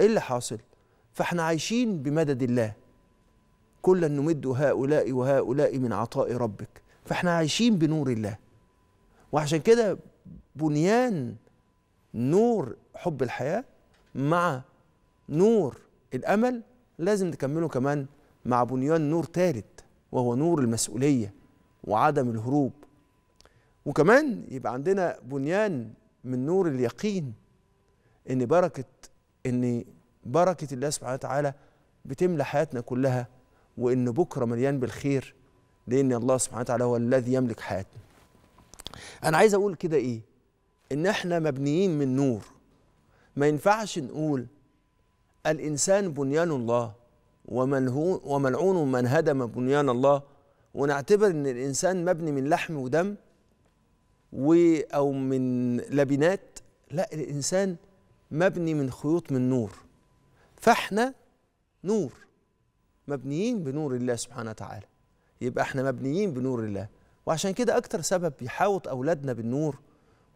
ايه اللي حاصل فاحنا عايشين بمدد الله كلا نمد هؤلاء وهؤلاء من عطاء ربك فاحنا عايشين بنور الله وعشان كده بنيان نور حب الحياة مع نور الأمل لازم نكمله كمان مع بنيان نور ثالث وهو نور المسؤولية وعدم الهروب وكمان يبقى عندنا بنيان من نور اليقين ان بركه ان بركه الله سبحانه وتعالى بتملى حياتنا كلها وان بكره مليان بالخير لان الله سبحانه وتعالى هو الذي يملك حياتنا انا عايز اقول كده ايه ان احنا مبنيين من نور ما ينفعش نقول الانسان بنيان الله وملعون من هدم بنيان الله ونعتبر ان الانسان مبني من لحم ودم و او من لبنات لا الانسان مبني من خيوط من نور فاحنا نور مبنيين بنور الله سبحانه وتعالى يبقى احنا مبنيين بنور الله وعشان كده اكتر سبب يحاوط اولادنا بالنور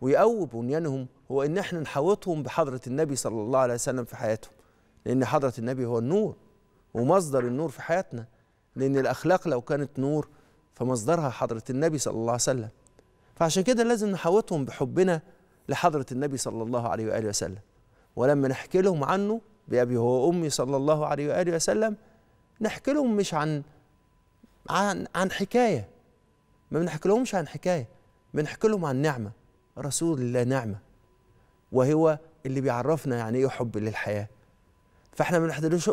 ويقوي بنيانهم هو ان احنا نحاوطهم بحضره النبي صلى الله عليه وسلم في حياتهم لان حضره النبي هو النور ومصدر النور في حياتنا لان الاخلاق لو كانت نور فمصدرها حضره النبي صلى الله عليه وسلم فعشان كده لازم نحاوطهم بحبنا لحضره النبي صلى الله عليه واله وسلم ولما نحكي لهم عنه بأبي هو وأمي صلى الله عليه وآله وسلم نحكي لهم مش عن عن عن حكاية ما بنحكي لهمش عن حكاية بنحكي لهم عن نعمة رسول الله نعمة وهو اللي بيعرفنا يعني ايه حب للحياه فاحنا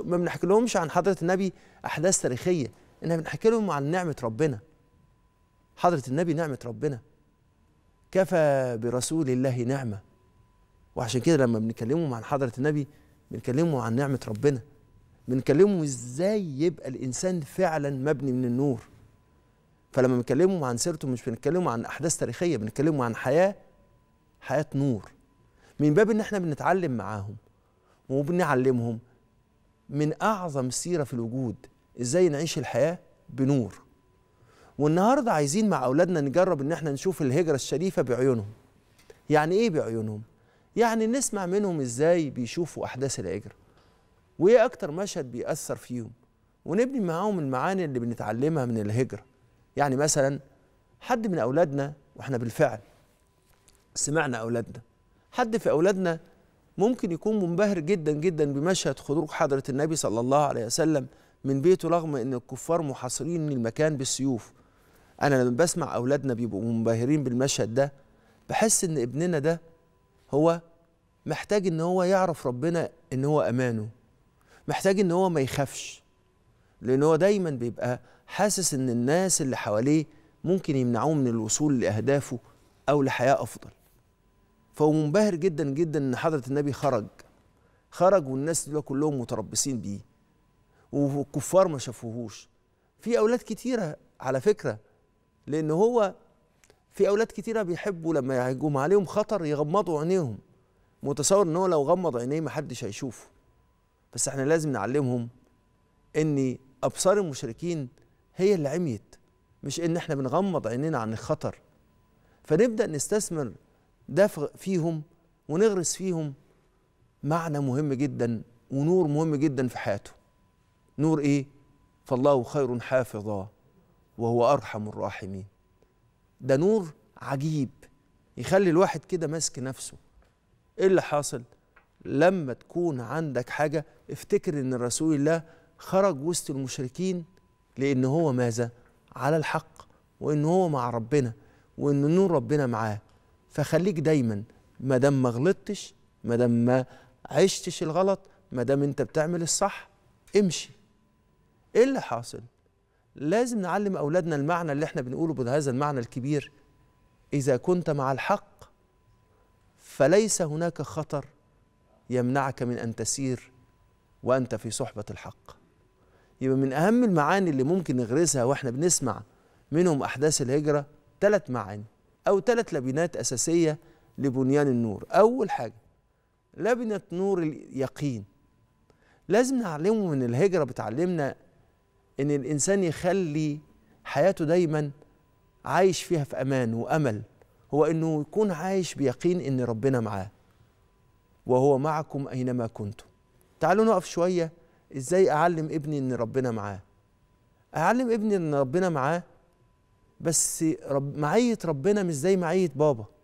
ما بنحكي لهمش عن حضره النبي احداث تاريخيه انها بنحكي لهم عن نعمه ربنا حضره النبي نعمه ربنا كفى برسول الله نعمه وعشان كده لما بنكلمهم عن حضره النبي بنكلمهم عن نعمه ربنا بنكلمهم ازاي يبقى الانسان فعلا مبني من النور فلما بنكلمهم عن سيرته مش بنتكلمهم عن احداث تاريخيه بنتكلموا عن حياه حياه نور من باب ان احنا بنتعلم معاهم وبنعلمهم من اعظم سيره في الوجود ازاي نعيش الحياه بنور والنهارده عايزين مع اولادنا نجرب ان احنا نشوف الهجره الشريفه بعيونهم يعني ايه بعيونهم يعني نسمع منهم ازاي بيشوفوا احداث الهجره وايه اكتر مشهد بيأثر فيهم ونبني معاهم المعاني اللي بنتعلمها من الهجره يعني مثلا حد من اولادنا واحنا بالفعل سمعنا اولادنا حد في اولادنا ممكن يكون منبهر جدا جدا بمشهد خروج حضره النبي صلى الله عليه وسلم من بيته رغم ان الكفار محاصرين المكان بالسيوف انا لما بسمع اولادنا بيبقوا منبهرين بالمشهد ده بحس ان ابننا ده هو محتاج ان هو يعرف ربنا ان هو امانه محتاج ان هو ما يخافش لان هو دايما بيبقى حاسس ان الناس اللي حواليه ممكن يمنعوه من الوصول لاهدافه او لحياه افضل فهو منبهر جدا جدا ان حضره النبي خرج خرج والناس دول كلهم متربصين بيه والكفار ما شافوهوش في اولاد كتيره على فكره لان هو في اولاد كتيره بيحبوا لما يهجم عليهم خطر يغمضوا عينيهم متصور ان هو لو غمض عينيه محدش هيشوفه بس احنا لازم نعلمهم ان ابصار المشركين هي اللي عميت مش ان احنا بنغمض عينينا عن الخطر فنبدا نستثمر ده فيهم ونغرس فيهم معنى مهم جدا ونور مهم جدا في حياته نور ايه فالله خير حافظا وهو ارحم الراحمين ده نور عجيب يخلي الواحد كده ماسك نفسه ايه اللي حاصل لما تكون عندك حاجه افتكر ان رسول الله خرج وسط المشركين لان هو ماذا على الحق وان هو مع ربنا وان نور ربنا معاه فخليك دايما ما دام ما غلطتش ما دام ما عشتش الغلط ما دام انت بتعمل الصح امشي ايه اللي حاصل لازم نعلم أولادنا المعنى اللي احنا بنقوله بهذا المعنى الكبير إذا كنت مع الحق فليس هناك خطر يمنعك من أن تسير وأنت في صحبة الحق يبقى من أهم المعاني اللي ممكن نغرسها وإحنا بنسمع منهم أحداث الهجرة ثلاث معاني أو ثلاث لبنات أساسية لبنيان النور أول حاجة لبنة نور اليقين لازم نعلمه من الهجرة بتعلمنا ان الانسان يخلي حياته دايما عايش فيها في امان وامل هو انه يكون عايش بيقين ان ربنا معاه وهو معكم اينما كنتم تعالوا نقف شويه ازاي اعلم ابني ان ربنا معاه اعلم ابني ان ربنا معاه بس رب معيه ربنا مش زي معيه بابا